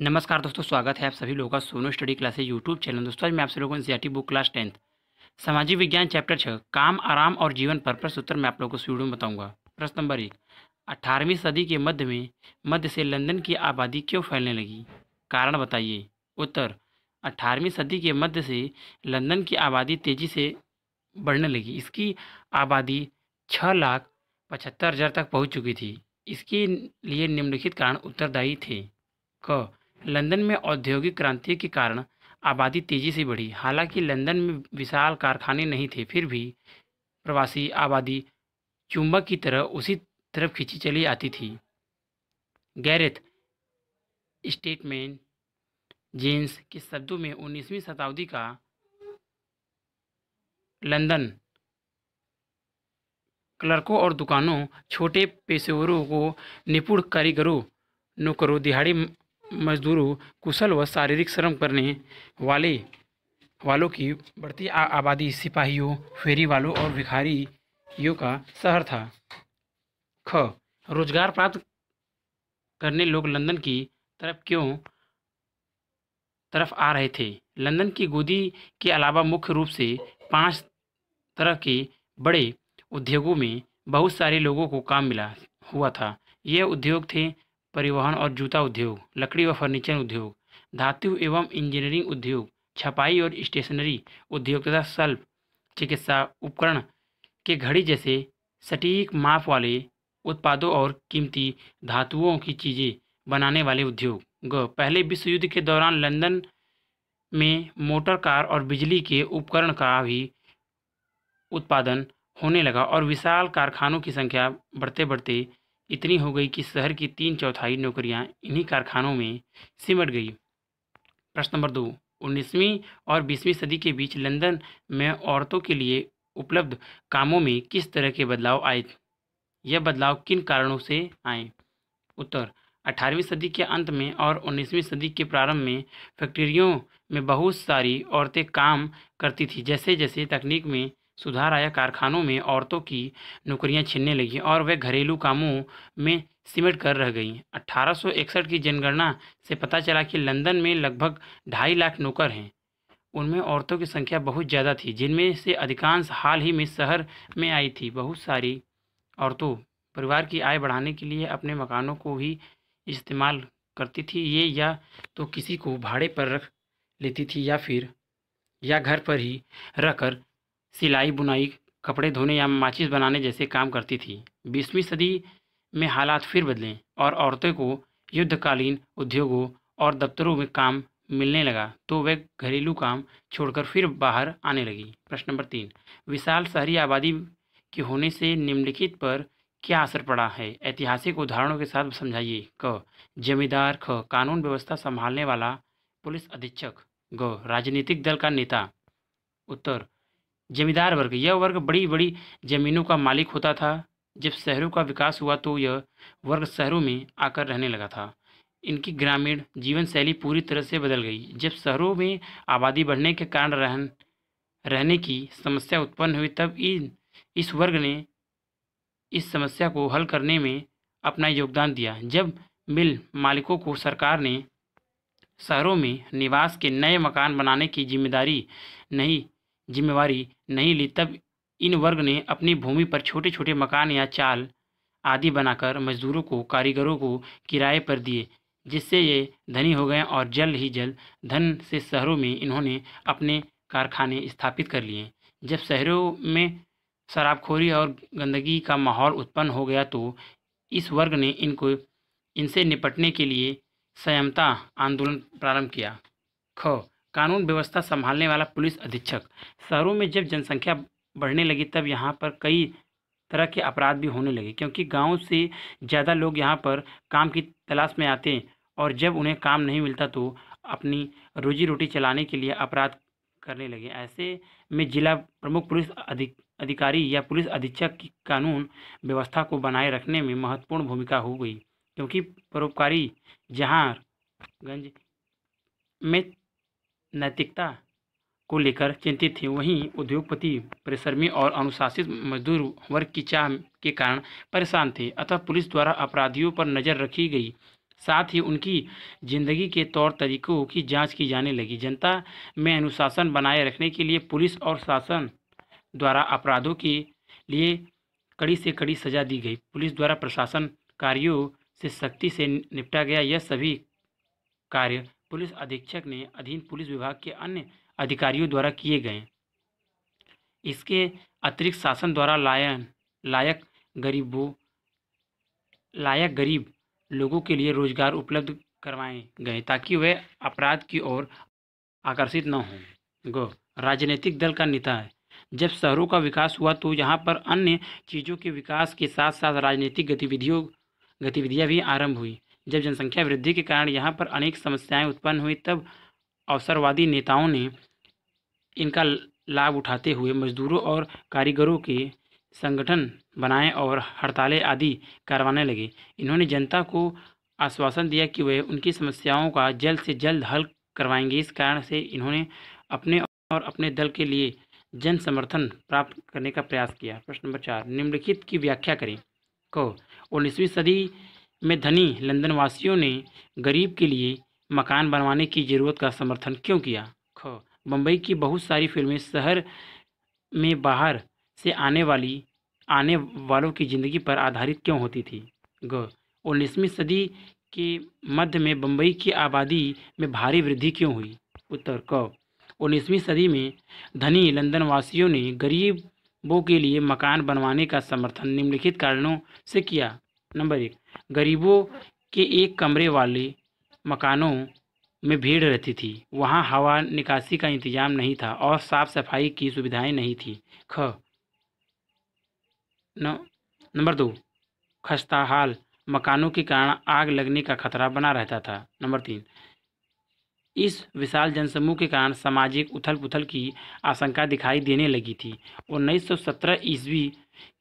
नमस्कार दोस्तों स्वागत है आप सभी लोगों का Sono study classes YouTube channel दोस्तों आज मैं आप सभी लोगों को बुक क्लास टेंथ सामाजिक विज्ञान चैप्टर छः काम आराम और जीवन पर प्रश्न उत्तर मैं आप लोगों को वीडियो में बताऊंगा प्रश्न नंबर एक अठारहवीं सदी के मध्य में मध्य से लंदन की आबादी क्यों फैलने लगी कारण बताइए उत्तर अठारहवीं सदी के मध्य से लंदन की आबादी तेज़ी से बढ़ने लगी इसकी आबादी छः लाख पचहत्तर हज़ार तक पहुँच चुकी थी इसके लिए निम्नलिखित कारण उत्तरदायी थे क लंदन में औद्योगिक क्रांति के कारण आबादी तेज़ी से बढ़ी हालांकि लंदन में विशाल कारखाने नहीं थे फिर भी प्रवासी आबादी चुंबक की तरह उसी तरफ खींची चली आती थी गैरथ स्टेटमेंट जेन्स के शब्दों में उन्नीसवीं शताब्दी का लंदन क्लर्कों और दुकानों छोटे पेशेवरों को निपुण कारीगरों नौकरों दिहाड़ी मजदूरों कुशल व शारीरिक श्रम करने वाले वालों की बढ़ती आबादी सिपाहियों फेरी वालों और भिखारियों का शहर था ख रोजगार प्राप्त करने लोग लंदन की तरफ क्यों तरफ आ रहे थे लंदन की गोदी के अलावा मुख्य रूप से पांच तरह के बड़े उद्योगों में बहुत सारे लोगों को काम मिला हुआ था ये उद्योग थे परिवहन और जूता उद्योग लकड़ी व फर्नीचर उद्योग धातु एवं इंजीनियरिंग उद्योग छपाई और स्टेशनरी उद्योग तथा सल्फ चिकित्सा उपकरण के घड़ी जैसे सटीक माप वाले उत्पादों और कीमती धातुओं की चीज़ें बनाने वाले उद्योग ग पहले विश्व युद्ध के दौरान लंदन में मोटर कार और बिजली के उपकरण का भी उत्पादन होने लगा और विशाल कारखानों की संख्या बढ़ते बढ़ते इतनी हो गई कि शहर की तीन चौथाई नौकरियां इन्हीं कारखानों में सिमट गई प्रश्न नंबर दो उन्नीसवीं और बीसवीं सदी के बीच लंदन में औरतों के लिए उपलब्ध कामों में किस तरह के बदलाव आए यह बदलाव किन कारणों से आए उत्तर अठारहवीं सदी के अंत में और उन्नीसवीं सदी के प्रारंभ में फैक्ट्रियों में बहुत सारी औरतें काम करती थीं जैसे जैसे तकनीक में सुधार आया कारखानों में औरतों की नौकरियां छीनने लगीं और वे घरेलू कामों में सिमट कर रह गईं 1861 की जनगणना से पता चला कि लंदन में लगभग ढाई लाख नौकर हैं उनमें औरतों की संख्या बहुत ज़्यादा थी जिनमें से अधिकांश हाल ही में शहर में आई थी बहुत सारी औरतों परिवार की आय बढ़ाने के लिए अपने मकानों को ही इस्तेमाल करती थी ये या तो किसी को भाड़े पर रख लेती थी या फिर या घर पर ही रहकर कर सिलाई बुनाई कपड़े धोने या माचिस बनाने जैसे काम करती थी बीसवीं सदी में हालात फिर बदले और औरतों को युद्धकालीन उद्योगों और दफ्तरों में काम मिलने लगा तो वह घरेलू काम छोड़कर फिर बाहर आने लगी प्रश्न नंबर तीन विशाल शहरी आबादी के होने से निम्नलिखित पर क्या असर पड़ा है ऐतिहासिक उदाहरणों के साथ समझाइए क जमींदार ख कानून व्यवस्था संभालने वाला पुलिस अधीक्षक ग राजनीतिक दल का नेता उत्तर जमींदार वर्ग यह वर्ग बड़ी बड़ी जमीनों का मालिक होता था जब शहरों का विकास हुआ तो यह वर्ग शहरों में आकर रहने लगा था इनकी ग्रामीण जीवन शैली पूरी तरह से बदल गई जब शहरों में आबादी बढ़ने के कारण रहन रहने की समस्या उत्पन्न हुई तब इन इस वर्ग ने इस समस्या को हल करने में अपना योगदान दिया जब मिल मालिकों को सरकार ने शहरों में निवास के नए मकान बनाने की जिम्मेदारी नहीं जिम्मेवारी नहीं ली तब इन वर्ग ने अपनी भूमि पर छोटे छोटे मकान या चाल आदि बनाकर मजदूरों को कारीगरों को किराए पर दिए जिससे ये धनी हो गए और जल्द ही जल्द धन से शहरों में इन्होंने अपने कारखाने स्थापित कर लिए जब शहरों में शराबखोरी और गंदगी का माहौल उत्पन्न हो गया तो इस वर्ग ने इनको इनसे निपटने के लिए संयमता आंदोलन प्रारंभ किया ख कानून व्यवस्था संभालने वाला पुलिस अधीक्षक शहरों में जब जनसंख्या बढ़ने लगी तब यहाँ पर कई तरह के अपराध भी होने लगे क्योंकि गाँव से ज़्यादा लोग यहाँ पर काम की तलाश में आते हैं और जब उन्हें काम नहीं मिलता तो अपनी रोजी रोटी चलाने के लिए अपराध करने लगे ऐसे में जिला प्रमुख पुलिस अधिक अधिकारी या पुलिस अधीक्षक की कानून व्यवस्था को बनाए रखने में महत्वपूर्ण भूमिका हो गई क्योंकि परोपकारी जहाँगंज में नैतिकता को लेकर चिंतित थे वहीं उद्योगपति परिश्रमी और अनुशासित मजदूर वर्ग की चाह के कारण परेशान थे अतः पुलिस द्वारा अपराधियों पर नज़र रखी गई साथ ही उनकी जिंदगी के तौर तरीकों की जांच की जाने लगी जनता में अनुशासन बनाए रखने के लिए पुलिस और शासन द्वारा अपराधों के लिए कड़ी से कड़ी सजा दी गई पुलिस द्वारा प्रशासन कार्यों से सख्ती से निपटा गया यह सभी कार्य पुलिस अधीक्षक ने अधीन पुलिस विभाग के अन्य अधिकारियों द्वारा किए गए इसके अतिरिक्त शासन द्वारा लायन लायक गरीबों लायक गरीब लोगों के लिए रोजगार उपलब्ध करवाए गए ताकि वे अपराध की ओर आकर्षित न हों गो राजनीतिक दल का नेता है जब शहरों का विकास हुआ तो यहाँ पर अन्य चीज़ों के विकास के साथ साथ राजनीतिक गतिविधियों गतिविधियाँ भी आरंभ हुई जब जनसंख्या वृद्धि के कारण यहाँ पर अनेक समस्याएं उत्पन्न हुई तब अवसरवादी नेताओं ने इनका लाभ उठाते हुए मजदूरों और कारीगरों के संगठन बनाए और हड़तालें आदि करवाने लगे इन्होंने जनता को आश्वासन दिया कि वह उनकी समस्याओं का जल्द से जल्द हल करवाएंगे इस कारण से इन्होंने अपने और अपने दल के लिए जन समर्थन प्राप्त करने का प्रयास किया प्रश्न नंबर चार निम्नलिखित की व्याख्या करें को उन्नीसवीं सदी में धनी लंदन वासियों ने गरीब के लिए मकान बनवाने की ज़रूरत का समर्थन क्यों किया ख बम्बई की बहुत सारी फिल्में शहर में बाहर से आने वाली आने वालों की ज़िंदगी पर आधारित क्यों होती थी ग उन्नीसवीं सदी के मध्य में बम्बई की आबादी में भारी वृद्धि क्यों हुई उत्तर क उन्नीसवीं सदी में धनी लंदन वासियों ने गरीबों के लिए मकान बनवाने का समर्थन निम्नलिखित कारणों से किया नंबर एक गरीबों के एक कमरे वाले मकानों में भीड़ रहती थी वहाँ हवा निकासी का इंतजाम नहीं था और साफ सफाई की सुविधाएं नहीं थी ख नंबर दो खस्ता हाल मकानों के कारण आग लगने का खतरा बना रहता था नंबर तीन इस विशाल जनसमूह के कारण सामाजिक उथल पुथल की आशंका दिखाई देने लगी थी उन्नीस सौ सत्रह ईस्वी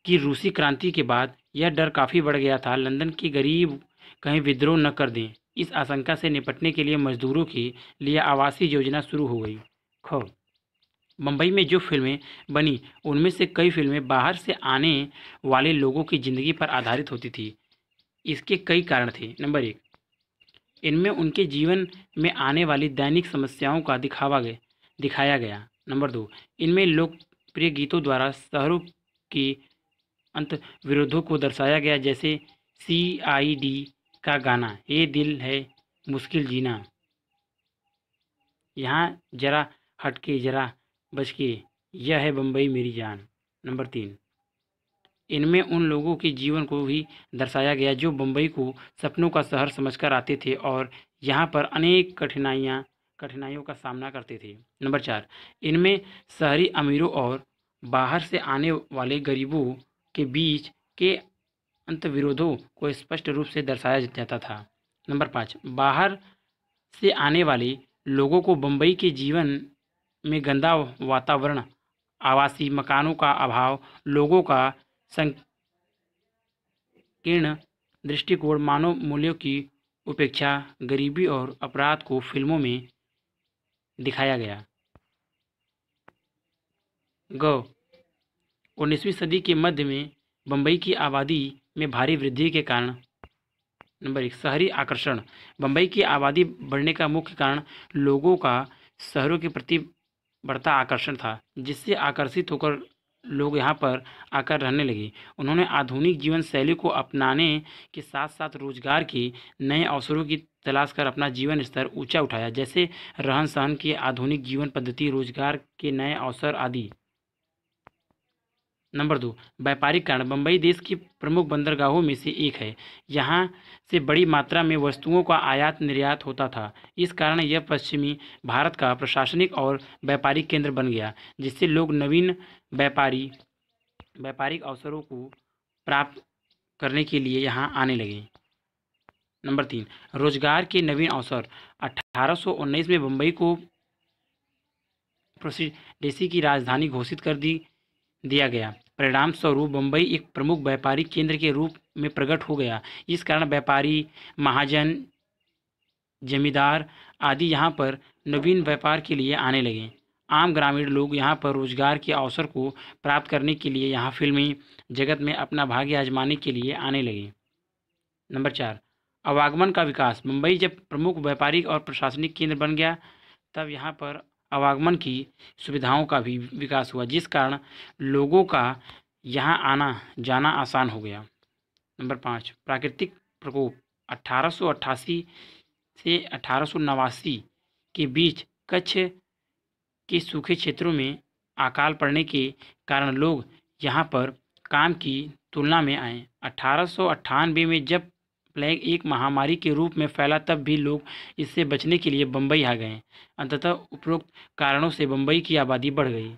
कि रूसी क्रांति के बाद यह डर काफ़ी बढ़ गया था लंदन के गरीब कहीं विद्रोह न कर दें इस आशंका से निपटने के लिए मजदूरों के लिए आवासीय योजना शुरू हो गई ख मुंबई में जो फिल्में बनी उनमें से कई फिल्में बाहर से आने वाले लोगों की ज़िंदगी पर आधारित होती थी इसके कई कारण थे नंबर एक इनमें उनके जीवन में आने वाली दैनिक समस्याओं का दिखावा गया दिखाया गया नंबर दो इनमें लोकप्रिय गीतों द्वारा शहरों की अंत विरोधों को दर्शाया गया जैसे सी आई डी का गाना ये दिल है मुश्किल जीना यहाँ जरा हटके जरा बच के यह है बम्बई मेरी जान नंबर तीन इनमें उन लोगों के जीवन को भी दर्शाया गया जो बम्बई को सपनों का शहर समझकर आते थे और यहाँ पर अनेक कठिनाइयाँ कठिनाइयों का सामना करते थे नंबर चार इनमें शहरी अमीरों और बाहर से आने वाले गरीबों के बीच के अंत विरोधों को स्पष्ट रूप से दर्शाया जाता था नंबर पाँच बाहर से आने वाले लोगों को बम्बई के जीवन में गंदा वातावरण आवासीय मकानों का अभाव लोगों का संकीर्ण दृष्टिकोण मानव मूल्यों की उपेक्षा गरीबी और अपराध को फिल्मों में दिखाया गया गौ उन्नीसवीं सदी के मध्य में बम्बई की आबादी में भारी वृद्धि के कारण नंबर एक शहरी आकर्षण बम्बई की आबादी बढ़ने का मुख्य कारण लोगों का शहरों के प्रति बढ़ता आकर्षण था जिससे आकर्षित होकर लोग यहाँ पर आकर रहने लगे उन्होंने आधुनिक जीवन शैली को अपनाने के साथ साथ रोजगार के नए अवसरों की तलाश कर अपना जीवन स्तर ऊंचा उठाया जैसे रहन सहन की आधुनिक जीवन पद्धति रोजगार के नए अवसर आदि नंबर दो व्यापारिक कारण बम्बई देश की प्रमुख बंदरगाहों में से एक है यहाँ से बड़ी मात्रा में वस्तुओं का आयात निर्यात होता था इस कारण यह पश्चिमी भारत का प्रशासनिक और व्यापारिक केंद्र बन गया जिससे लोग नवीन व्यापारी व्यापारिक अवसरों को प्राप्त करने के लिए यहाँ आने लगे नंबर तीन रोजगार के नवीन अवसर अठारह में बम्बई को देशी की राजधानी घोषित कर दी दिया गया परिणाम स्वरूप बम्बई एक प्रमुख व्यापारी केंद्र के रूप में प्रकट हो गया इस कारण व्यापारी महाजन जमींदार आदि यहाँ पर नवीन व्यापार के लिए आने लगे आम ग्रामीण लोग यहाँ पर रोजगार के अवसर को प्राप्त करने के लिए यहाँ फिल्मी जगत में अपना भाग्य आजमाने के लिए आने लगे नंबर चार आवागमन का विकास मुंबई जब प्रमुख व्यापारिक और प्रशासनिक केंद्र बन गया तब यहाँ पर आवागमन की सुविधाओं का भी विकास हुआ जिस कारण लोगों का यहाँ आना जाना आसान हो गया नंबर पाँच प्राकृतिक प्रकोप अठारह से अठारह के बीच कच्छ के सूखे क्षेत्रों में अकाल पड़ने के कारण लोग यहाँ पर काम की तुलना में आए अठारह में जब प्लेग एक महामारी के रूप में फैला तब भी लोग इससे बचने के लिए बम्बई आ गए अंततः उपरोक्त कारणों से बम्बई की आबादी बढ़ गई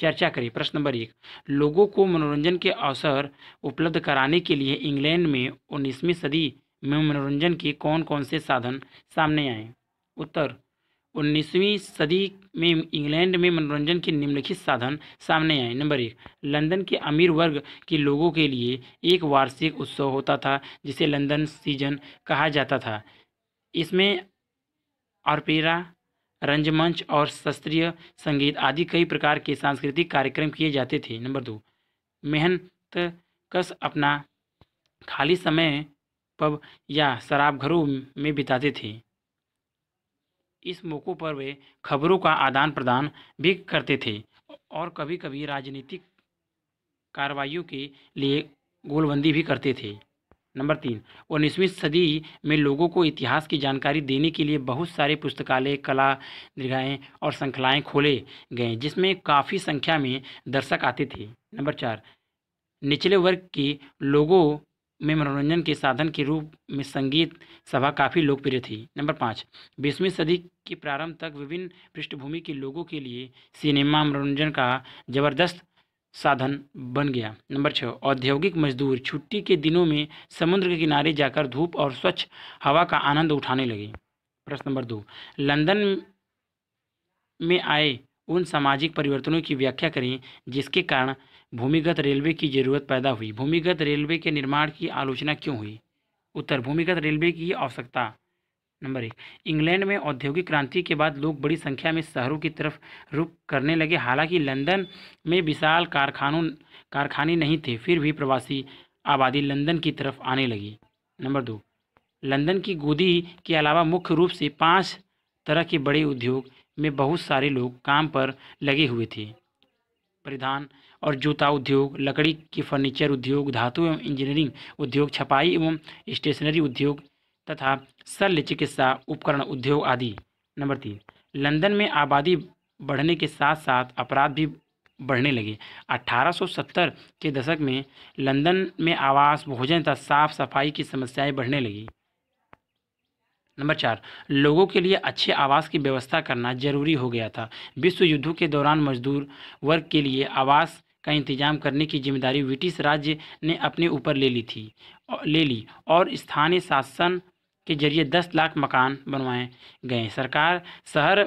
चर्चा करें प्रश्न नंबर एक लोगों को मनोरंजन के अवसर उपलब्ध कराने के लिए इंग्लैंड में उन्नीसवीं सदी में मनोरंजन के कौन कौन से साधन सामने आए उत्तर उन्नीसवीं सदी में इंग्लैंड में मनोरंजन के निम्नलिखित साधन सामने आए नंबर एक लंदन के अमीर वर्ग के लोगों के लिए एक वार्षिक उत्सव होता था जिसे लंदन सीजन कहा जाता था इसमें ऑर्पेरा रंजमंच और शास्त्रीय संगीत आदि कई प्रकार के सांस्कृतिक कार्यक्रम किए जाते थे नंबर दो मेहनत कस अपना खाली समय पब या शराब घरों में बिताते थे इस मौक़ों पर वे खबरों का आदान प्रदान भी करते थे और कभी कभी राजनीतिक कार्रवाइयों के लिए गोलबंदी भी करते थे नंबर तीन उन्नीसवीं सदी में लोगों को इतिहास की जानकारी देने के लिए बहुत सारे पुस्तकालय कला दीर्घाएँ और श्रृंखलाएँ खोले गए जिसमें काफ़ी संख्या में दर्शक आते थे नंबर चार निचले वर्ग के लोगों में मनोरंजन के साधन के रूप में संगीत सभा काफ़ी लोकप्रिय थी नंबर पाँच बीसवीं सदी के प्रारंभ तक विभिन्न पृष्ठभूमि के लोगों के लिए सिनेमा मनोरंजन का जबरदस्त साधन बन गया नंबर छः औद्योगिक मजदूर छुट्टी के दिनों में समुद्र के किनारे जाकर धूप और स्वच्छ हवा का आनंद उठाने लगे प्रश्न नंबर दो लंदन में आए उन सामाजिक परिवर्तनों की व्याख्या करें जिसके कारण भूमिगत रेलवे की जरूरत पैदा हुई भूमिगत रेलवे के निर्माण की आलोचना क्यों हुई उत्तर भूमिगत रेलवे की आवश्यकता नंबर एक इंग्लैंड में औद्योगिक क्रांति के बाद लोग बड़ी संख्या में शहरों की तरफ रुख करने लगे हालांकि लंदन में विशाल कारखानों कारखाने नहीं थे फिर भी प्रवासी आबादी लंदन की तरफ आने लगी नंबर दो लंदन की गोदी के अलावा मुख्य रूप से पाँच तरह के बड़े उद्योग में बहुत सारे लोग काम पर लगे हुए थे परिधान और जूता उद्योग लकड़ी के फर्नीचर उद्योग धातु एवं इंजीनियरिंग उद्योग छपाई एवं स्टेशनरी उद्योग तथा शल्य चिकित्सा उपकरण उद्योग आदि नंबर तीन लंदन में आबादी बढ़ने के साथ साथ अपराध भी बढ़ने लगे 1870 के दशक में लंदन में आवास भोजन तथा साफ सफाई की समस्याएं बढ़ने लगीं नंबर चार लोगों के लिए अच्छे आवास की व्यवस्था करना जरूरी हो गया था विश्व युद्धों के दौरान मजदूर वर्ग के लिए आवास का इंतजाम करने की जिम्मेदारी ब्रिटिश राज्य ने अपने ऊपर ले ली थी ले ली और स्थानीय शासन के जरिए दस लाख मकान बनवाए गए सरकार शहर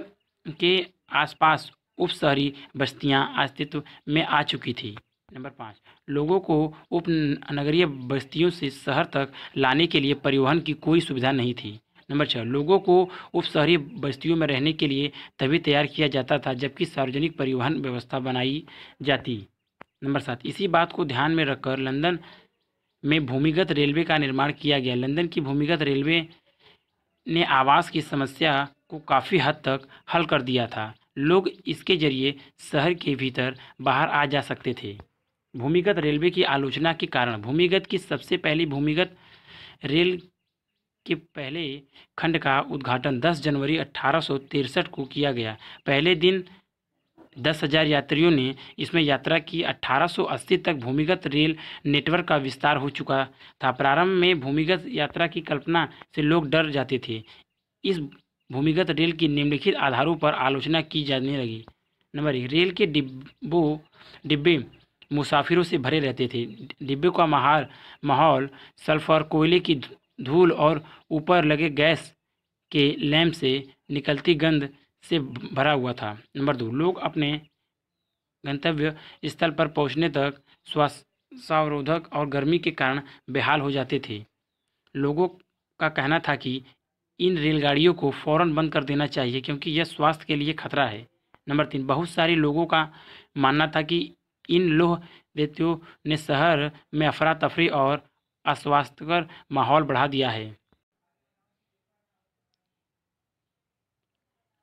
के आसपास उप शहरी बस्तियाँ अस्तित्व में आ चुकी थी नंबर पाँच लोगों को उपनगरीय बस्तियों से शहर तक लाने के लिए परिवहन की कोई सुविधा नहीं थी नंबर छः लोगों को उप शहरी बस्तियों में रहने के लिए तभी तैयार किया जाता था जबकि सार्वजनिक परिवहन व्यवस्था बनाई जाती नंबर सात इसी बात को ध्यान में रखकर लंदन में भूमिगत रेलवे का निर्माण किया गया लंदन की भूमिगत रेलवे ने आवास की समस्या को काफ़ी हद तक हल कर दिया था लोग इसके जरिए शहर के भीतर बाहर आ जा सकते थे भूमिगत रेलवे की आलोचना के कारण भूमिगत की सबसे पहली भूमिगत रेल के पहले खंड का उद्घाटन 10 जनवरी अठारह को किया गया पहले दिन दस हजार यात्रियों ने इसमें यात्रा की 1880 तक भूमिगत रेल नेटवर्क का विस्तार हो चुका था प्रारंभ में भूमिगत यात्रा की कल्पना से लोग डर जाते थे इस भूमिगत रेल की निम्नलिखित आधारों पर आलोचना की जाने लगी नंबर एक रेल के डिब्बों डिब्बे मुसाफिरों से भरे रहते थे डिब्बे का माहौल सल्फर कोयले की धूल और ऊपर लगे गैस के लैम्प से निकलती गंध से भरा हुआ था नंबर दो लोग अपने गंतव्य स्थल पर पहुंचने तक श्वासावरोधक और गर्मी के कारण बेहाल हो जाते थे लोगों का कहना था कि इन रेलगाड़ियों को फौरन बंद कर देना चाहिए क्योंकि यह स्वास्थ्य के लिए खतरा है नंबर तीन बहुत सारे लोगों का मानना था कि इन लोह देतियों ने शहर में अफरा तफरी और अस्वास्थ्यकर माहौल बढ़ा दिया है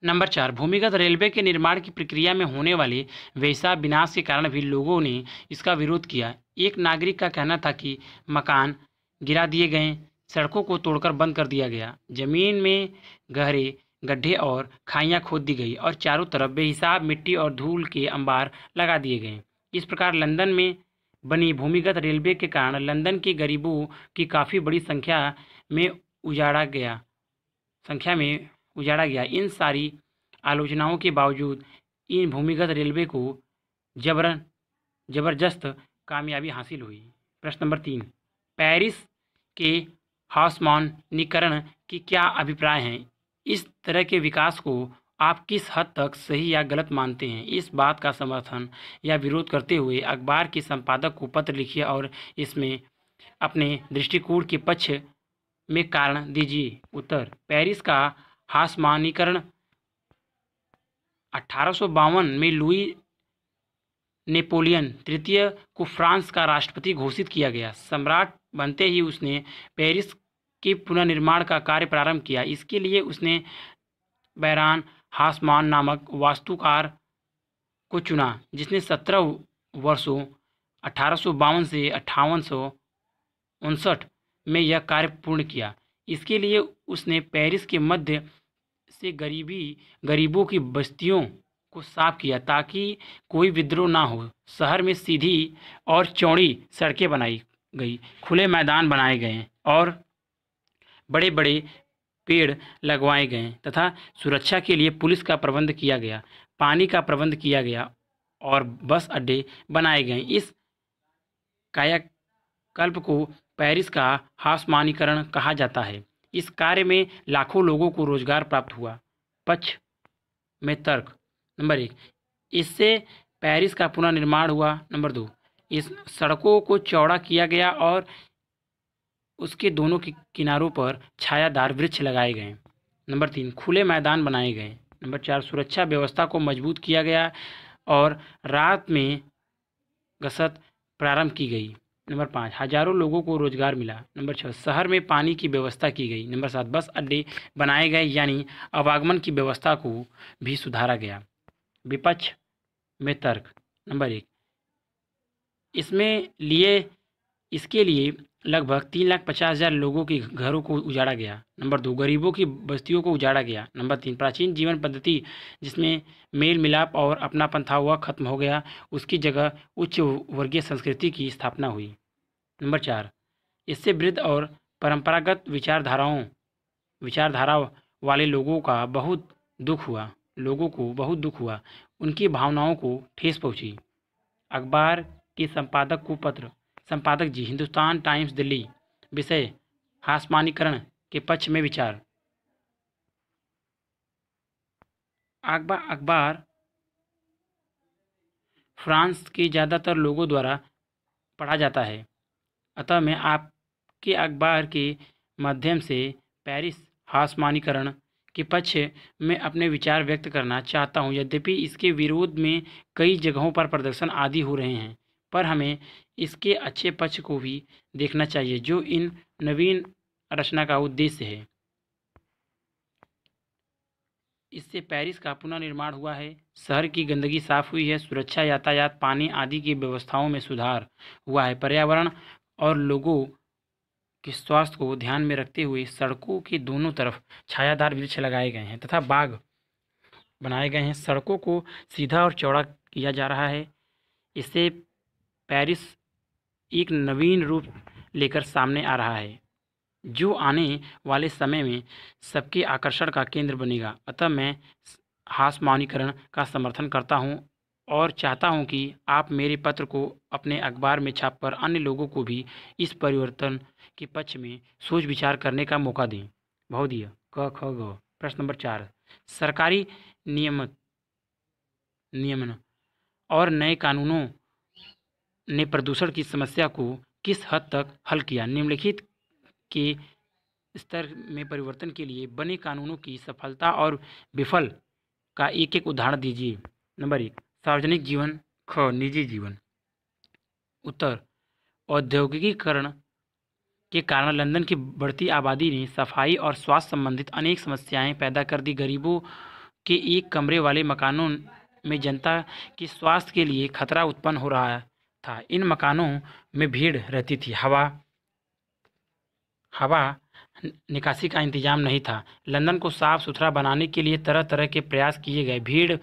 नंबर चार भूमिगत रेलवे के निर्माण की प्रक्रिया में होने वाले वैसा विनाश के कारण भी लोगों ने इसका विरोध किया एक नागरिक का कहना था कि मकान गिरा दिए गए सड़कों को तोड़कर बंद कर दिया गया जमीन में गहरे गड्ढे और खाइयाँ खोद दी गई और चारों तरफ बेहिसाब मिट्टी और धूल के अंबार लगा दिए गए इस प्रकार लंदन में बनी भूमिगत रेलवे के कारण लंदन के गरीबों की काफ़ी बड़ी संख्या में उजाड़ा गया संख्या में उजाड़ा गया इन सारी आलोचनाओं के बावजूद इन भूमिगत रेलवे को जबरन जबरदस्त कामयाबी हासिल हुई प्रश्न नंबर तीन पेरिस के हाउसमानीकरण की क्या अभिप्राय हैं इस तरह के विकास को आप किस हद तक सही या गलत मानते हैं इस बात का समर्थन या विरोध करते हुए अखबार के संपादक को पत्र लिखिए और इसमें अपने दृष्टिकोण के पक्ष में कारण दीजिए उत्तर पेरिस का हासमानीकरण अठारह में लुई नेपोलियन तृतीय को फ्रांस का राष्ट्रपति घोषित किया गया सम्राट बनते ही उसने पेरिस के पुनर्निर्माण का कार्य प्रारंभ किया इसके लिए उसने बैरान हासमान नामक वास्तुकार को चुना जिसने सत्रह वर्षों अठारह से अट्ठावन में यह कार्य पूर्ण किया इसके लिए उसने पेरिस के मध्य से गरीबी गरीबों की बस्तियों को साफ किया ताकि कोई विद्रोह ना हो शहर में सीधी और चौड़ी सड़कें बनाई गई खुले मैदान बनाए गए और बड़े बड़े पेड़ लगवाए गए तथा सुरक्षा के लिए पुलिस का प्रबंध किया गया पानी का प्रबंध किया गया और बस अड्डे बनाए गए इस कायाकल्प को पेरिस का हासमानीकरण कहा जाता है इस कार्य में लाखों लोगों को रोजगार प्राप्त हुआ पक्ष में तर्क नंबर एक इससे पेरिस का पुनर्निर्माण हुआ नंबर दो इस सड़कों को चौड़ा किया गया और उसके दोनों के किनारों पर छायादार वृक्ष लगाए गए नंबर तीन खुले मैदान बनाए गए नंबर चार सुरक्षा व्यवस्था को मजबूत किया गया और रात में गसत प्रारंभ की गई नंबर पाँच हजारों लोगों को रोजगार मिला नंबर छः शहर में पानी की व्यवस्था की गई नंबर सात बस अड्डे बनाए गए यानी आवागमन की व्यवस्था को भी सुधारा गया विपक्ष में तर्क नंबर एक इसमें लिए इसके लिए लगभग तीन लाख पचास हजार लोगों के घरों को उजाड़ा गया नंबर दो गरीबों की बस्तियों को उजाड़ा गया नंबर तीन प्राचीन जीवन पद्धति जिसमें मेल मिलाप और अपनापन था हुआ खत्म हो गया उसकी जगह उच्च वर्गीय संस्कृति की स्थापना हुई नंबर चार इससे वृद्ध और परंपरागत विचारधाराओं विचारधारा वाले लोगों का बहुत दुख हुआ लोगों को बहुत दुख हुआ उनकी भावनाओं को ठेस पहुँची अखबार के संपादक को पत्र संपादक जी हिंदुस्तान टाइम्स दिल्ली विषय हासमानीकरण के पक्ष में विचार अखबार अखबार फ्रांस के ज़्यादातर लोगों द्वारा पढ़ा जाता है अतः मैं आपके अखबार के माध्यम से पेरिस हासमानीकरण के पक्ष में अपने विचार व्यक्त करना चाहता हूँ यद्यपि इसके विरोध में कई जगहों पर प्रदर्शन आदि हो रहे हैं पर हमें इसके अच्छे पक्ष को भी देखना चाहिए जो इन नवीन रचना का उद्देश्य है इससे पेरिस का पुनर्निर्माण हुआ है शहर की गंदगी साफ हुई है सुरक्षा यातायात पानी आदि की व्यवस्थाओं में सुधार हुआ है पर्यावरण और लोगों के स्वास्थ्य को ध्यान में रखते हुए सड़कों के दोनों तरफ छायादार वृक्ष लगाए गए हैं तथा बाग बनाए गए हैं सड़कों को सीधा और चौड़ा किया जा रहा है इससे पेरिस एक नवीन रूप लेकर सामने आ रहा है जो आने वाले समय में सबके आकर्षण का केंद्र बनेगा अतः मैं हासमानीकरण का समर्थन करता हूँ और चाहता हूं कि आप मेरे पत्र को अपने अखबार में छाप कर अन्य लोगों को भी इस परिवर्तन के पक्ष में सोच विचार करने का मौका दें भौदीय क ख ग प्रश्न नंबर चार सरकारी नियमत नियमन और नए कानूनों ने प्रदूषण की समस्या को किस हद तक हल किया निम्नलिखित के स्तर में परिवर्तन के लिए बने कानूनों की सफलता और विफल का एक एक उदाहरण दीजिए नंबर एक सार्वजनिक जीवन ख निजी जीवन उत्तर औद्योगिकीकरण के कारण लंदन की बढ़ती आबादी ने सफाई और स्वास्थ्य संबंधित अनेक समस्याएं पैदा कर दी गरीबों के एक कमरे वाले मकानों में जनता के स्वास्थ्य के लिए खतरा उत्पन्न हो रहा है था इन मकानों में भीड़ रहती थी हवा हवा निकासी का इंतजाम नहीं था लंदन को साफ सुथरा बनाने के लिए तरह तरह के प्रयास किए गए भीड़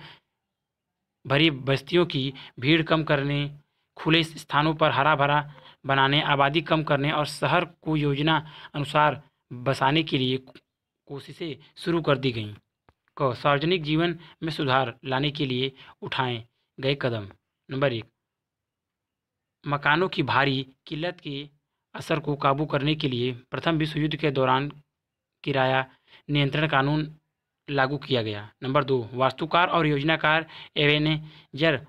भरी बस्तियों की भीड़ कम करने खुले स्थानों पर हरा भरा बनाने आबादी कम करने और शहर को योजना अनुसार बसाने के लिए कोशिशें शुरू कर दी गईं क सार्वजनिक जीवन में सुधार लाने के लिए उठाए गए कदम नंबर एक मकानों की भारी किल्लत के असर को काबू करने के लिए प्रथम विश्व युद्ध के दौरान किराया नियंत्रण कानून लागू किया गया नंबर दो वास्तुकार और योजनाकार एवेनेजर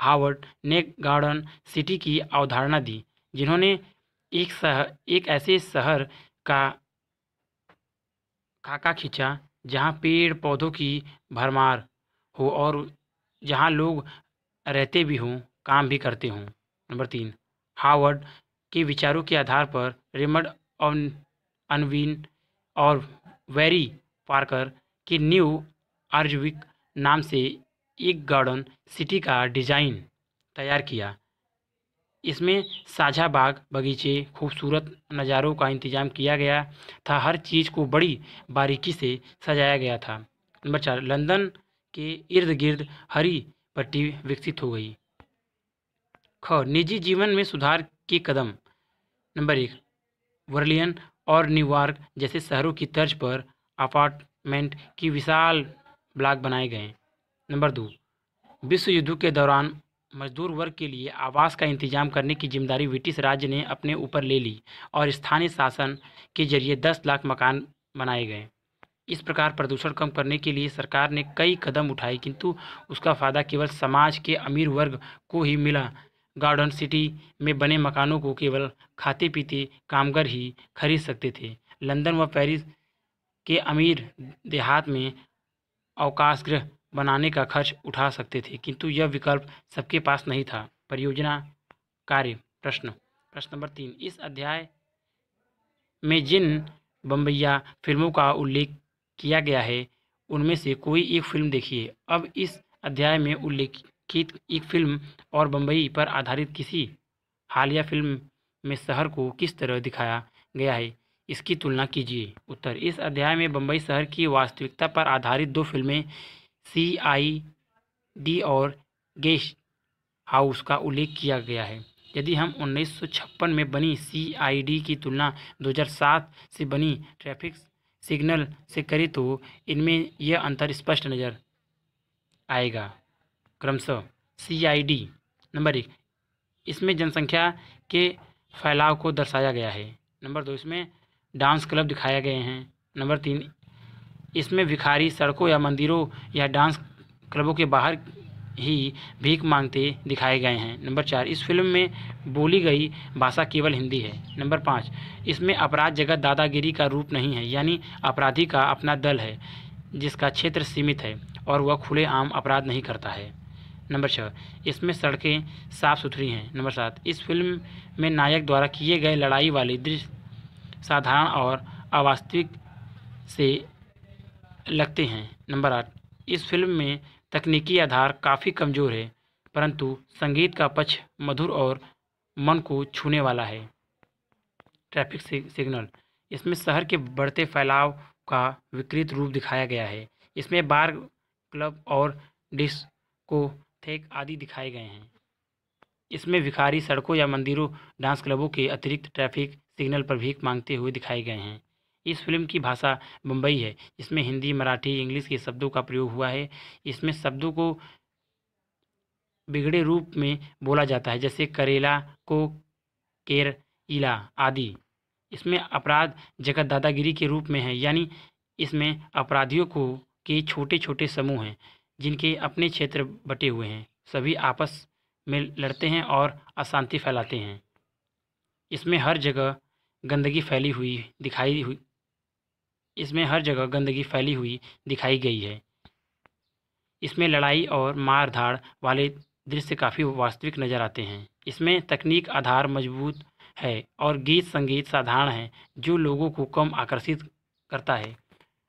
हावर्ड ने गार्डन सिटी की अवधारणा दी जिन्होंने एक सह, एक ऐसे शहर का खाका खींचा जहाँ पेड़ पौधों की भरमार हो और जहाँ लोग रहते भी हों काम भी करते हों नंबर तीन हावर्ड के विचारों के आधार पर रेमंड अनवीन और वेरी पार्कर के न्यू आर्जविक नाम से एक गार्डन सिटी का डिजाइन तैयार किया इसमें साझा बाग बगीचे खूबसूरत नज़ारों का इंतजाम किया गया था हर चीज़ को बड़ी बारीकी से सजाया गया था नंबर चार लंदन के इर्द गिर्द हरी पट्टी विकसित हो गई ख निजी जीवन में सुधार के कदम नंबर एक वर्लियन और न्यूयॉर्क जैसे शहरों की तर्ज पर अपार्टमेंट की विशाल ब्लॉक बनाए गए नंबर दो विश्व युद्ध के दौरान मजदूर वर्ग के लिए आवास का इंतजाम करने की जिम्मेदारी ब्रिटिश राज्य ने अपने ऊपर ले ली और स्थानीय शासन के जरिए दस लाख मकान बनाए गए इस प्रकार प्रदूषण कम करने के लिए सरकार ने कई कदम उठाए किंतु उसका फ़ायदा केवल समाज के अमीर वर्ग को ही मिला गार्डन सिटी में बने मकानों को केवल खाते पीते कामगार ही खरीद सकते थे लंदन व पेरिस के अमीर देहात में अवकाश गृह बनाने का खर्च उठा सकते थे किंतु यह विकल्प सबके पास नहीं था परियोजना कार्य प्रश्न प्रश्न नंबर तीन इस अध्याय में जिन बम्बैया फिल्मों का उल्लेख किया गया है उनमें से कोई एक फिल्म देखिए अब इस अध्याय में उल्लेख की एक फिल्म और बम्बई पर आधारित किसी हालिया फिल्म में शहर को किस तरह दिखाया गया है इसकी तुलना कीजिए उत्तर इस अध्याय में बम्बई शहर की वास्तविकता पर आधारित दो फिल्में सी आई डी और गेस्ट हाउस का उल्लेख किया गया है यदि हम उन्नीस में बनी सी आई डी की तुलना 2007 से बनी ट्रैफिक सिग्नल से करें तो इनमें यह अंतर स्पष्ट नज़र आएगा क्रमशः सीआईडी नंबर एक इसमें जनसंख्या के फैलाव को दर्शाया गया है नंबर दो इसमें डांस क्लब दिखाए गए हैं नंबर तीन इसमें भिखारी सड़कों या मंदिरों या डांस क्लबों के बाहर ही भीख मांगते दिखाए गए हैं नंबर चार इस फिल्म में बोली गई भाषा केवल हिंदी है नंबर पाँच इसमें अपराध जगत दादागिरी का रूप नहीं है यानी अपराधी का अपना दल है जिसका क्षेत्र सीमित है और वह खुलेआम अपराध नहीं करता है नंबर छः इसमें सड़कें साफ सुथरी हैं नंबर सात इस फिल्म में नायक द्वारा किए गए लड़ाई वाले दृश्य साधारण और अवास्तविक से लगते हैं नंबर आठ इस फिल्म में तकनीकी आधार काफ़ी कमज़ोर है परंतु संगीत का पक्ष मधुर और मन को छूने वाला है ट्रैफिक सिग्नल इसमें शहर के बढ़ते फैलाव का विकृत रूप दिखाया गया है इसमें बार क्लब और को थेक आदि दिखाए गए हैं इसमें भिखारी सड़कों या मंदिरों डांस क्लबों के अतिरिक्त ट्रैफिक सिग्नल पर भीख मांगते हुए दिखाए गए हैं इस फिल्म की भाषा मुंबई है इसमें हिंदी मराठी इंग्लिश के शब्दों का प्रयोग हुआ है इसमें शब्दों को बिगड़े रूप में बोला जाता है जैसे करेला को केर इला आदि इसमें अपराध जगत दादागिरी के रूप में है यानी इसमें अपराधियों को के छोटे छोटे समूह हैं जिनके अपने क्षेत्र बटे हुए हैं सभी आपस में लड़ते हैं और अशांति फैलाते हैं इसमें हर जगह गंदगी फैली हुई दिखाई हुई इसमें हर जगह गंदगी फैली हुई दिखाई गई है इसमें लड़ाई और मार धाड़ वाले दृश्य काफ़ी वास्तविक नज़र आते हैं इसमें तकनीक आधार मजबूत है और गीत संगीत साधारण है जो लोगों को कम आकर्षित करता है